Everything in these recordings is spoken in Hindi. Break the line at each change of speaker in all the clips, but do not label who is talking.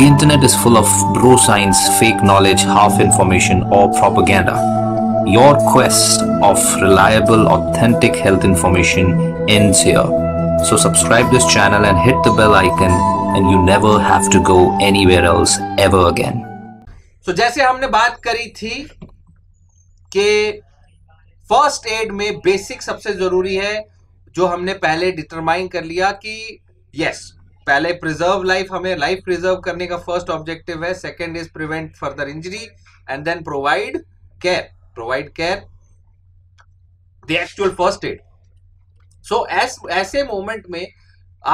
The internet is full of bro science, fake knowledge, half information or propaganda. Your quest of reliable, authentic health information ends here. So subscribe this channel and hit the bell icon and you never have to go anywhere else ever again. So जैसे हमने बात करी थी कि first aid में basic सबसे जरूरी है जो हमने पहले determine कर लिया कि yes, पहले प्रिजर्व लाइफ हमें लाइफ प्रिजर्व करने का फर्स्ट ऑब्जेक्टिव है second is prevent further injury and then provide care provide care the actual first aid so ऐसे मोमेंट में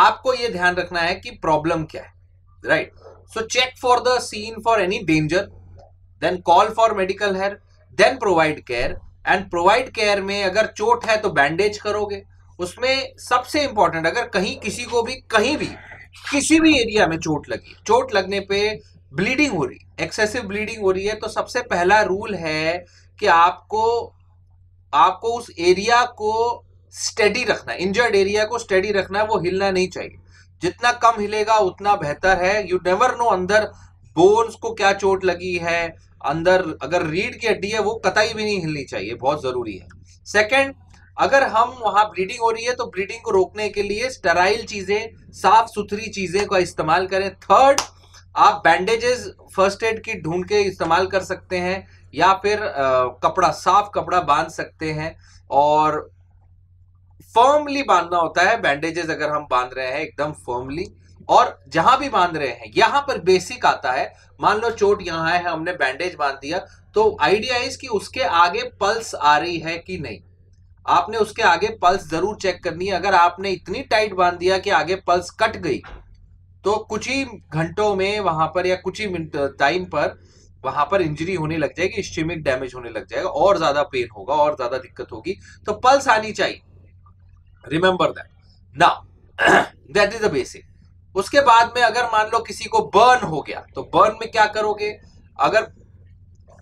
आपको यह ध्यान रखना है कि प्रॉब्लम क्या है right so check for the scene for any danger then call for medical here then provide care and provide care में अगर चोट है तो बैंडेज करोगे उसमें सबसे इंपॉर्टेंट अगर कहीं किसी को भी कहीं भी किसी भी एरिया में चोट लगी चोट लगने पे ब्लीडिंग हो रही एक्सेसिव ब्लीडिंग हो रही है तो सबसे पहला रूल है कि आपको आपको उस एरिया को स्टडी रखना इंजर्ड एरिया को स्टडी रखना है वो हिलना नहीं चाहिए जितना कम हिलेगा उतना बेहतर है यू नेवर नो अंदर बोन्स को क्या चोट लगी है अंदर अगर रीढ़ की हड्डी है वो कतई भी नहीं हिलनी चाहिए बहुत जरूरी है सेकेंड अगर हम वहां ब्लीडिंग हो रही है तो ब्लीडिंग को रोकने के लिए स्टराइल चीजें साफ सुथरी चीजें का इस्तेमाल करें थर्ड आप बैंडेजेस फर्स्ट एड की ढूंढ के इस्तेमाल कर सकते हैं या फिर आ, कपड़ा साफ कपड़ा बांध सकते हैं और फर्मली बांधना होता है बैंडेजेस अगर हम बांध रहे हैं एकदम फर्मली और जहां भी बांध रहे हैं यहां पर बेसिक आता है मान लो चोट यहां है हमने बैंडेज बांध दिया तो आइडिया इसकी उसके आगे पल्स आ रही है कि नहीं आपने उसके आगे पल्स जरूर चेक करनी है अगर आपने इतनी टाइट बांध दिया कि आगे पल्स कट गई तो कुछ ही घंटों में वहां पर या कुछ ही टाइम पर वहां पर इंजरी होने लग जाएगी स्टीमिक डैमेज होने लग जाएगा और ज्यादा पेन होगा और ज्यादा दिक्कत होगी तो पल्स आनी चाहिए रिमेंबर दैट ना दैट इज द बेसिक उसके बाद में अगर मान लो किसी को बर्न हो गया तो बर्न में क्या करोगे अगर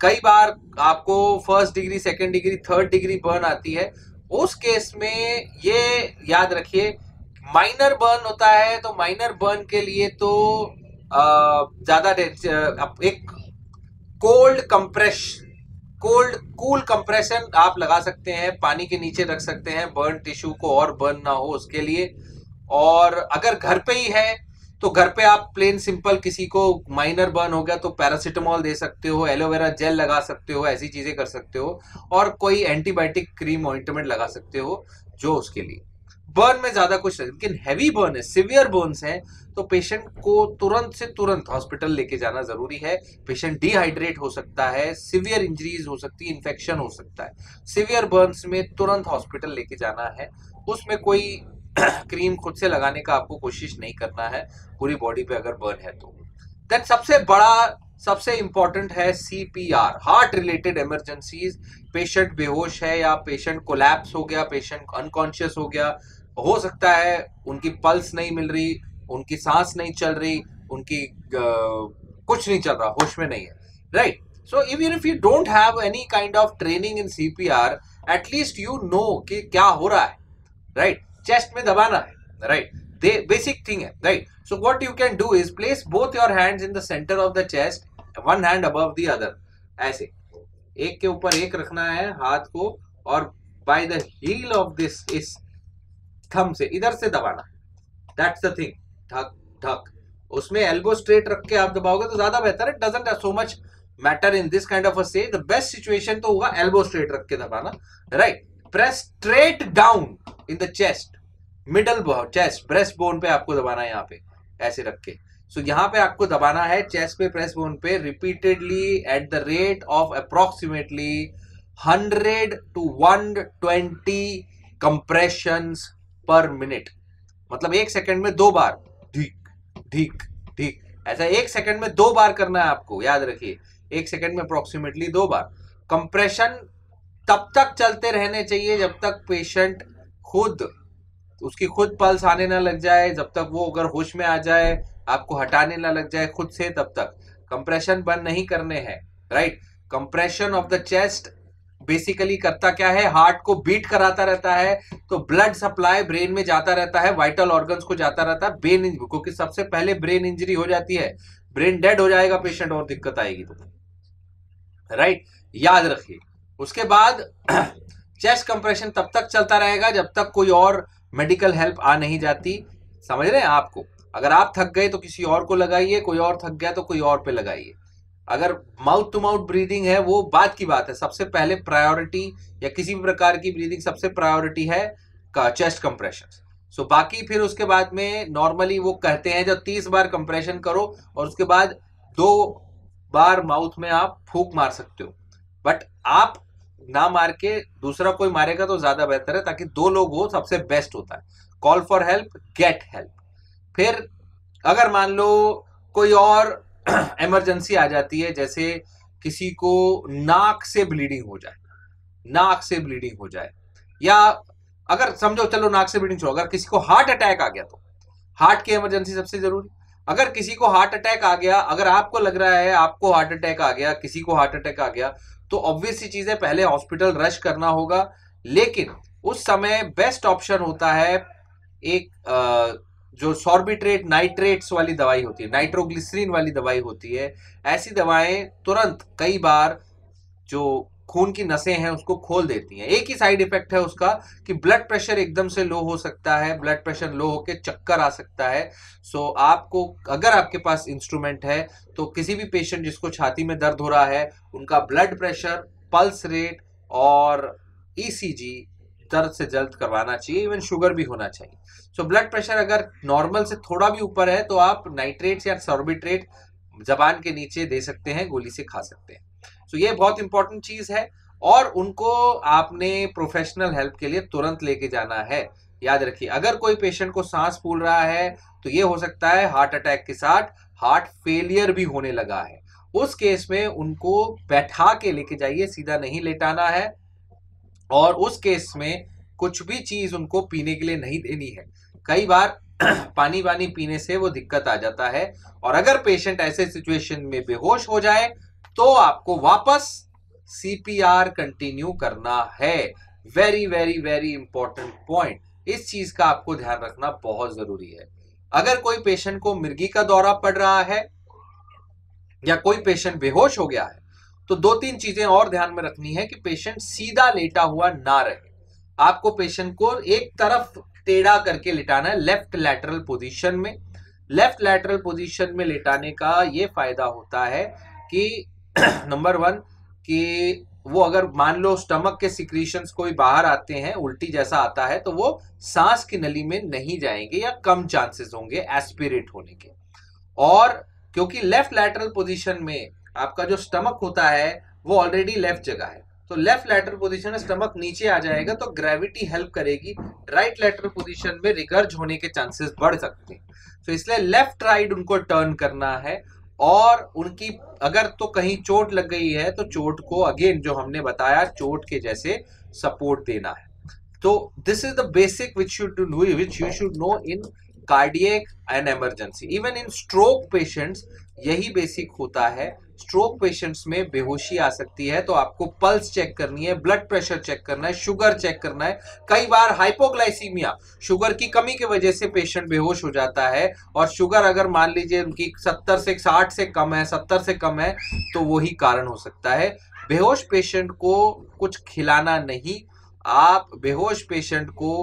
कई बार आपको first degree second degree third degree burn आती है उस केस में ये याद रखिए माइनर बर्न होता है तो माइनर बर्न के लिए तो ज्यादा एक cold compress cold cool compression आप लगा सकते हैं पानी के नीचे रख सकते हैं बर्न टिश्यू को और बर्न ना हो उसके लिए और अगर घर पे ही है तो घर पे आप प्लेन सिंपल किसी को माइनर बर्न हो गया तो पैरासिटामोल दे सकते हो एलोवेरा जेल लगा सकते हो ऐसी चीजें कर सकते हो और कोई एंटीबायोटिक क्रीम ऑइंटमेंट लगा सकते हो जो उसके लिए बर्न में ज्यादा कुछ नहीं लेकिन हैवी बर्न है सिवियर बर्न्स है तो पेशेंट को तुरंत से तुरंत हॉस्पिटल लेके जाना जरूरी है पेशेंट डिहाइड्रेट हो सकता है सिवियर इंजरीज हो सकती है इन्फेक्शन हो सकता है सिवियर बर्न्स में तुरंत हॉस्पिटल लेके जाना है उसमें कोई क्रीम खुद से लगाने का आपको कोशिश नहीं करना है पूरी बॉडी पे अगर बर्न है तो देन सबसे बड़ा सबसे इंपॉर्टेंट है CPR heart related emergencies patient बेहोश है या पेशेंट कोलैप्स हो गया पेशेंट अनकॉन्शियस हो गया हो सकता है उनकी पल्स नहीं मिल रही उनकी सांस नहीं चल रही उनकी आ, कुछ नहीं चल रहा होश में नहीं है right so even if you don't have any kind of training in CPR at least you know कि क्या हो रहा है राइट चेस्ट में दबाना है राइट दे बेसिक थिंग है right so what you can do is place both your hands in the centre of the chest one hand above the other ऐसे एक के ऊपर एक रखना है हाथ को और by the heel of this इस थम से इधर से दबाना दैट्स द थिंग ठक ठक उसमें एल्बो स्ट्रेट रख के आप दबाओगे तो ज्यादा बेहतर है doesn't so much matter in this kind of से द बेस्ट सिचुएशन तो होगा एल्बो स्ट्रेट रख के दबाना right press straight down in the chest middle bone chest breast bone पे आपको दबाना है यहाँ पे ऐसे रख के सो so, यहाँ पे आपको दबाना है चेस्ट पे ब्रेस्ट बोन पे repeatedly at the rate of approximately hundred to one twenty compression per minute मतलब एक सेकंड में दो बार ढीक ढीक ढीक ऐसा एक सेकंड में दो बार करना है आपको याद रखिए एक सेकंड में अप्रोक्सीमेटली दो बार कंप्रेशन तब तक चलते रहने चाहिए जब तक पेशेंट खुद उसकी खुद पल्स आने ना लग जाए जब तक वो अगर होश में आ जाए आपको हटाने ना लग जाए खुद से तब तक कंप्रेशन बंद नहीं करने हैं right compression of the chest basically करता क्या है हार्ट को बीट कराता रहता है तो ब्लड सप्लाई ब्रेन में जाता रहता है वाइटल ऑर्गन्स को जाता रहता है ब्रेन इंजरी क्योंकि सबसे पहले ब्रेन इंजरी हो जाती है ब्रेन डेड हो जाएगा पेशेंट और दिक्कत आएगी तो राइट याद रखिए उसके बाद चेस्ट कंप्रेशन तब तक चलता रहेगा जब तक कोई और मेडिकल हेल्प आ नहीं जाती समझ रहे हैं आपको अगर आप थक गए तो किसी और को लगाइए कोई और थक गया तो कोई और पे लगाइए अगर माउथ टू माउथ ब्रीदिंग है वो बात की बात है सबसे पहले प्रायोरिटी या किसी भी प्रकार की ब्रीदिंग सबसे प्रायोरिटी है चेस्ट कंप्रेशन सो so, बाकी फिर उसके बाद में नॉर्मली वो कहते हैं जब तीस बार कंप्रेशन करो और उसके बाद दो बार माउथ में आप फूक मार सकते हो बट आप ना मार के दूसरा कोई मारेगा तो ज्यादा बेहतर है ताकि दो लोग हो सबसे बेस्ट होता है call for help get help फिर अगर मान लो कोई और इमरजेंसी आ जाती है जैसे किसी को नाक से ब्लीडिंग हो जाए नाक से ब्लीडिंग हो जाए या अगर समझो चलो नाक से ब्लीडिंग छोड़ो अगर किसी को हार्ट अटैक आ गया तो हार्ट की इमरजेंसी सबसे जरूरी अगर किसी को हार्ट अटैक आ गया अगर आपको लग रहा है आपको हार्ट अटैक आ गया किसी को हार्ट अटैक आ गया तो ऑब्वियस ही चीज़ है पहले हॉस्पिटल रश करना होगा लेकिन उस समय बेस्ट ऑप्शन होता है एक आ, जो सॉर्बिट्रेट नाइट्रेट्स वाली दवाई होती है नाइट्रोग्लिसरीन वाली दवाई होती है ऐसी दवाएं तुरंत कई बार जो खून की नसें हैं उसको खोल देती हैं एक ही साइड इफेक्ट है उसका कि ब्लड प्रेशर एकदम से लो हो सकता है ब्लड प्रेशर लो होकर चक्कर आ सकता है सो so, आपको अगर आपके पास इंस्ट्रूमेंट है तो किसी भी पेशेंट जिसको छाती में दर्द हो रहा है उनका ब्लड प्रेशर पल्स रेट और ईसीजी e दर्द से जल्द करवाना चाहिए इवन शुगर भी होना चाहिए सो ब्लड प्रेशर अगर नॉर्मल से थोड़ा भी ऊपर है तो आप नाइट्रेट या सॉर्बिट्रेट जबान के नीचे दे सकते हैं गोली से खा सकते हैं तो ये बहुत इंपॉर्टेंट चीज है और उनको आपने प्रोफेशनल हेल्प के लिए तुरंत लेके जाना है याद रखिए अगर कोई पेशेंट को सांस फूल रहा है तो ये हो सकता है हार्ट अटैक के साथ हार्ट फेलियर भी होने लगा है उस केस में उनको बैठा के लेके जाइए सीधा नहीं लेटाना है और उस केस में कुछ भी चीज उनको पीने के लिए नहीं देनी है कई बार पानी वानी पीने से वो दिक्कत आ जाता है और अगर पेशेंट ऐसे सिचुएशन में बेहोश हो जाए तो आपको वापस सीपीआर कंटिन्यू करना है very very very important point इस चीज का आपको ध्यान रखना बहुत जरूरी है अगर कोई पेशेंट को मिर्गी का दौरा पड़ रहा है या कोई पेशेंट बेहोश हो गया है तो दो तीन चीजें और ध्यान में रखनी है कि पेशेंट सीधा लेटा हुआ ना रहे आपको पेशेंट को एक तरफ टेढ़ा करके लिटाना है लेफ्ट लैटरल पोजीशन में लेफ्ट लैटरल पोजीशन में लिटाने का ये फायदा होता है कि नंबर वन कि वो अगर मान लो स्टमक के सिक्रीशंस कोई बाहर आते हैं उल्टी जैसा आता है तो वो सांस की नली में नहीं जाएंगे या कम चांसेस होंगे एस्पिरेट होने के और क्योंकि लेफ्ट लैटरल पोजीशन में आपका जो स्टमक होता है वो ऑलरेडी लेफ्ट जगह है तो लेफ्ट लैटरल पोजीशन में स्टमक नीचे आ जाएगा तो ग्रेविटी हेल्प करेगी राइट लैटरल पोजिशन में रिगर्ज होने के चांसेस बढ़ सकते हैं तो इसलिए लेफ्ट राइट उनको टर्न करना है और उनकी अगर तो कहीं चोट लग गई है तो चोट को अगेन जो हमने बताया चोट के जैसे सपोर्ट देना है तो this is the basic which should to do which you should know in cardiac and emergency even in stroke patients यही बेसिक होता है स्ट्रोक पेशेंट्स में बेहोशी आ सकती है तो आपको पल्स चेक करनी है ब्लड प्रेशर चेक करना है शुगर चेक करना है कई बार हाइपोग्लाइसीमिया शुगर की कमी की वजह से पेशेंट बेहोश हो जाता है और शुगर अगर मान लीजिए उनकी सत्तर से साठ से कम है सत्तर से कम है तो वही कारण हो सकता है बेहोश पेशेंट को कुछ खिलाना नहीं आप बेहोश पेशेंट को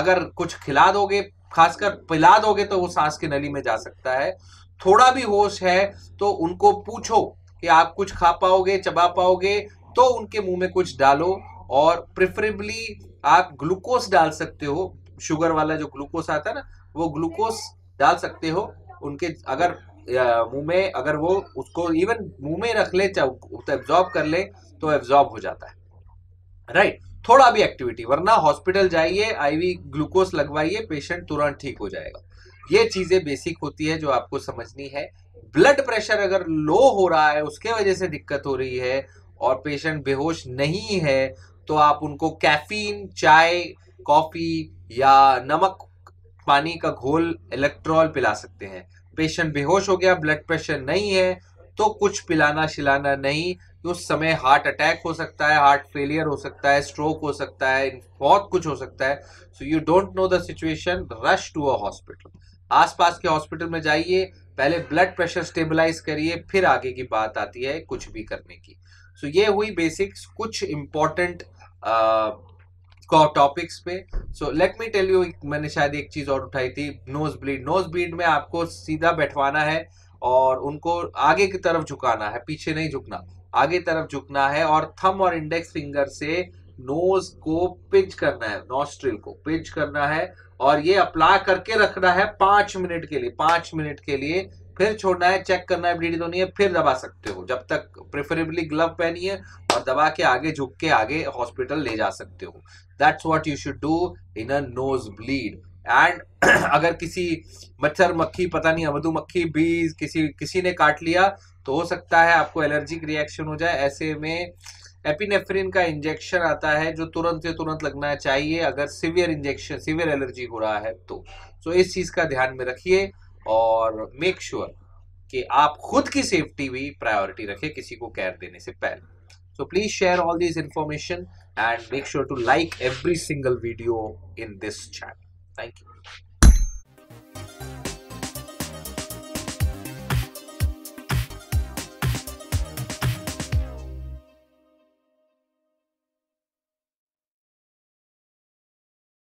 अगर कुछ खिला दोगे खासकर पिला दोगे तो वो सांस की नली में जा सकता है थोड़ा भी होश है तो उनको पूछो कि आप कुछ खा पाओगे चबा पाओगे तो उनके मुंह में कुछ डालो और प्रिफरेबली आप ग्लूकोज डाल सकते हो शुगर वाला जो ग्लूकोज आता है ना वो ग्लूकोज डाल सकते हो उनके अगर मुंह में अगर वो उसको इवन मुंह में रख ले तो एब्जॉर्ब कर ले तो एब्जॉर्ब हो जाता है राइट right. थोड़ा भी एक्टिविटी वरना हॉस्पिटल जाइए आईवी ग्लूकोज लगवाइए पेशेंट तुरंत ठीक हो जाएगा ये चीजें बेसिक होती है जो आपको समझनी है ब्लड प्रेशर अगर लो हो रहा है उसके वजह से दिक्कत हो रही है और पेशेंट बेहोश नहीं है तो आप उनको कैफीन चाय कॉफी या नमक पानी का घोल इलेक्ट्रॉल पिला सकते हैं पेशेंट बेहोश हो गया ब्लड प्रेशर नहीं है तो कुछ पिलाना शिलाना नहीं तो उस समय हार्ट अटैक हो सकता है हार्ट फेलियर हो सकता है स्ट्रोक हो सकता है बहुत कुछ हो सकता है so you don't know the situation rush to a hospital आसपास के हॉस्पिटल में जाइए पहले ब्लड प्रेशर स्टेबलाइज करिए फिर आगे की बात आती है कुछ भी करने की सो so, ये हुई बेसिक्स कुछ इंपॉर्टेंट टॉपिक्स पे so let me tell you मैंने शायद एक चीज़ और उठाई थी नोज ब्लीड नोज ब्लीड में आपको सीधा बैठवाना है और उनको आगे की तरफ झुकाना है पीछे नहीं झुकना आगे तरफ झुकना है और थम और इंडेक्स फिंगर से नोज को पिंच करना है नोस्ट्रिल को पिंच करना है और ये अप्लाई करके रखना है पांच मिनट के लिए पांच मिनट के लिए फिर छोड़ना है चेक करना है ब्लीडिंग तो नहीं है फिर दबा सकते हो जब तक प्रेफरेबली ग्लव पहनिए और दबा के आगे झुक के आगे हॉस्पिटल ले जा सकते हो that's what you should do in a nose bleed and अगर किसी मच्छर मक्खी पता नहीं मधुमक्खी बीज किसी किसी ने काट लिया तो हो सकता है आपको एलर्जिक रिएक्शन हो जाए ऐसे में एपिनेफ्रिन का इंजेक्शन आता है जो तुरंत से तुरंत लगना चाहिए अगर सीवियर इंजेक्शन सीवियर एलर्जी हो रहा है तो सो इस चीज़ का ध्यान में रखिए और मेक श्योर sure कि आप खुद की सेफ्टी भी प्रायोरिटी रखें किसी को केयर देने से पहले so please share all this information and make sure to like every single video in this channel thank you